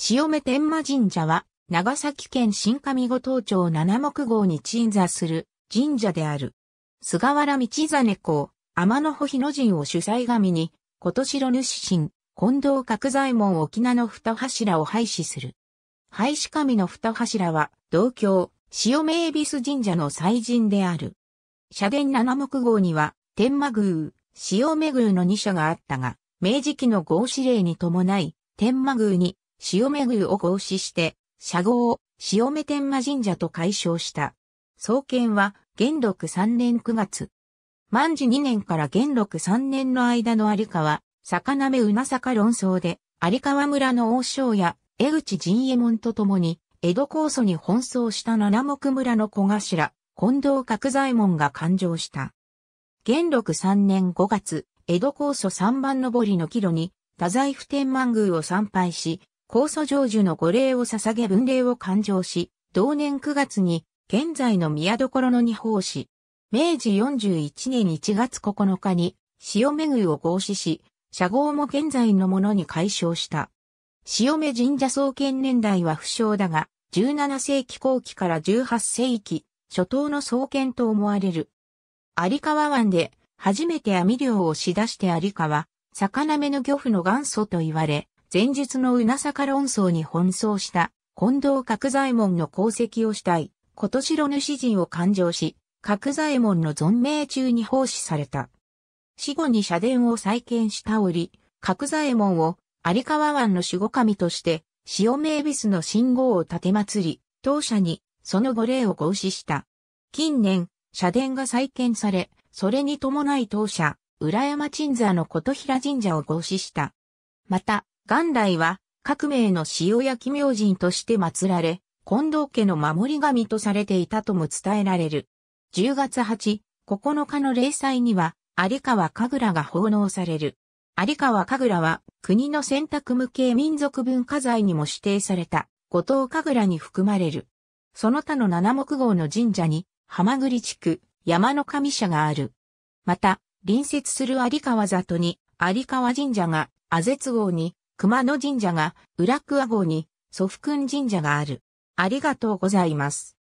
潮目天魔神社は、長崎県新上五島町七目号に鎮座する神社である。菅原道真公、天の保日の神を主催神に、今年の主神、近藤角左衛門沖縄の二柱を廃止する。廃止神の二柱は、同郷、潮目恵比寿神社の祭神である。社殿七目号には、天魔宮、潮目宮の二社があったが、明治期の合祀令に伴い、天魔宮に潮目宮を合祀して、社号を潮目天魔神社と改称した。創建は元禄3年9月。万事2年から元禄3年の間の有川、魚目うなさか論争で、有川村の王将や江口陣右衛門と共に、江戸高祖に奔走した七目村の小頭、近藤角左衛門が誕生した。元禄3年5月、江戸高祖三番上りの帰路に、太宰府天満宮を参拝し、高祖成就の御礼を捧げ文礼を勘定し、同年9月に、現在の宮所の二法師、明治41年1月9日に、潮目宮を合祀し、社号も現在のものに改称した。潮目神社創建年代は不詳だが、17世紀後期から18世紀、初頭の創建と思われる。有川湾で初めて網漁をしだして有川、魚目の漁夫の元祖と言われ、前述のうなさか論争に奔走した近藤角左衛門の功績をしたい、今年の主人を勘定し、角左衛門の存命中に奉仕された。死後に社殿を再建した折、角左衛門を有川湾の守護神として、潮名ビスの信号を建て祭り、当社にその御礼を合祀した。近年、社殿が再建され、それに伴い当社、浦山鎮座の琴平神社を合祀した。また、元来は、革命の塩焼き明神として祀られ、近藤家の守り神とされていたとも伝えられる。10月8、9日の例祭には、有川神楽が奉納される。有川神楽は、国の選択無形民族文化財にも指定された、五島神楽に含まれる。その他の七木号の神社に、浜栗地区、山の神社がある。また、隣接する有川里に、有川神社が、阿絶号に、熊野神社が、浦桑郷に、祖父君神社がある。ありがとうございます。